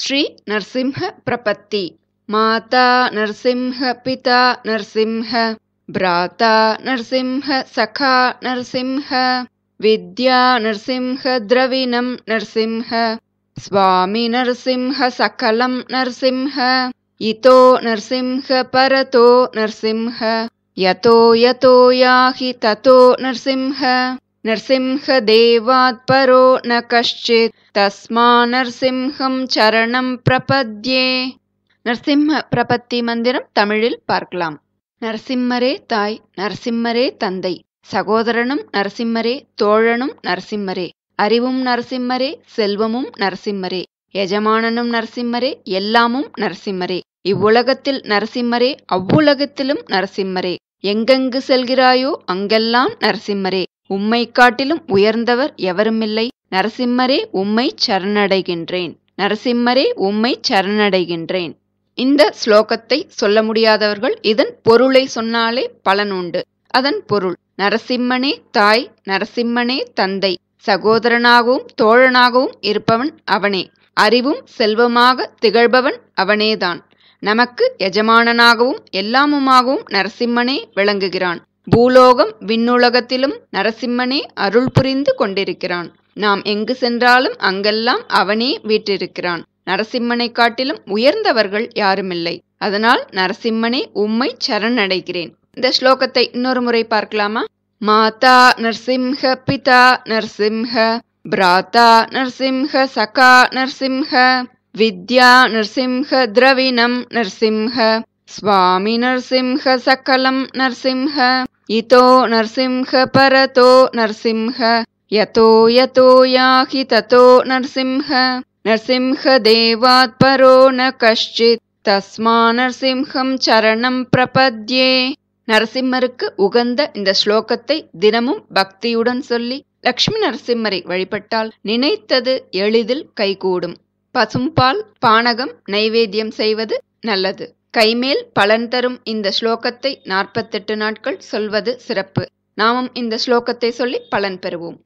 श्री प्रपत्ति माता नरसिंह पिता नरसिंह भ्राता नरसिंह सखा नरसिंह विद्या नरसिंह द्रविनं नरसिंह स्वामी नरसिंह सकलं नरसिंह इतो नरसिंह परतो नरसिंह यतो यतो याहि ततो नरसिंह नरसिंहदेवात्परो ந கஷ்டித் தஸ்மா நரசிம்ஹம் சரணம் பிரபத்யே நரசிம்ம பிரபத்தி மந்திரம் தமிழில் பார்க்கலாம் நரசிம்மரே தாய் நரசிம்மரே தந்தை சகோதரனும் நரசிம்மரே தோழனும் நரசிம்மரே அறிவும் நரசிம்மரே செல்வமும் நரசிம்மரே எஜமானனும் நரசிம்மரே எல்லாமும் நரசிம்மரே இவ்வுலகத்தில் நரசிம்மரே அவ்வுலகத்திலும் நரசிம்மரே எங்கெங்கு செல்கிறாயோ அங்கெல்லாம் நரசிம்மரே உம்மை காட்டிலும் உயர்ந்தவர் எவருமில்லை நரசிம்மரே உம்மை சரணடைகின்றேன் நரசிம்மரே உம்மை சரணடைகின்றேன் இந்த ஸ்லோகத்தை சொல்ல முடியாதவர்கள் இதன் பொருளை சொன்னாலே பலன் உண்டு அதன் பொருள் நரசிம்மனே தாய் நரசிம்மனே தந்தை சகோதரனாகவும் தோழனாகவும் இருப்பவன் அவனே அறிவும் செல்வமாக திகழ்பவன் அவனேதான் நமக்கு எஜமானனாகவும் எல்லாமுமாகவும் நரசிம்மனே விளங்குகிறான் பூலோகம் விண்ணுலகத்திலும் நரசிம்மனே அருள் புரிந்து கொண்டிருக்கிறான் நாம் எங்கு சென்றாலும் அங்கெல்லாம் அவனே வீற்றிருக்கிறான் நரசிம்மனை காட்டிலும் உயர்ந்தவர்கள் யாருமில்லை அதனால் நரசிம்மனே உம்மை சரணடைகிறேன் இந்த ஸ்லோகத்தை இன்னொரு முறை பார்க்கலாமா மாதா நரசிம்ஹ பிதா நரசிம்ஹ பிராத்தா நரசிம்ஹ சகா நரசிம்ஹ வித்யா நிருசிம்ஹ திரவினம் நரசிம்ஹ சுவாமி நரசிம்ஹ சகலம் நரசிம்ஹ இதோ நிருசிம்ஹ பரதோ நிருசிம்ஹ யதோ யதோ யாகி ததோ நிருசிம்ஹ நரசிம்ஹ தேவாத் பரோ ந கஷ்டித் தஸ்மா நரசிம்ஹம் சரணம் பிரபத்யே நரசிம்மருக்கு உகந்த இந்த ஸ்லோகத்தை தினமும் பக்தியுடன் சொல்லி லக்ஷ்மி நரசிம்மரை வழிபட்டால் நினைத்தது எளிதில் கைகூடும் பசும்பால் பானகம் நைவேத்தியம் செய்வது நல்லது கைமேல் பலன் தரும் இந்த ஸ்லோகத்தை நாற்பத்தெட்டு நாட்கள் சொல்வது சிறப்பு நாமும் இந்த ஸ்லோகத்தை சொல்லி பலன் பெறுவோம்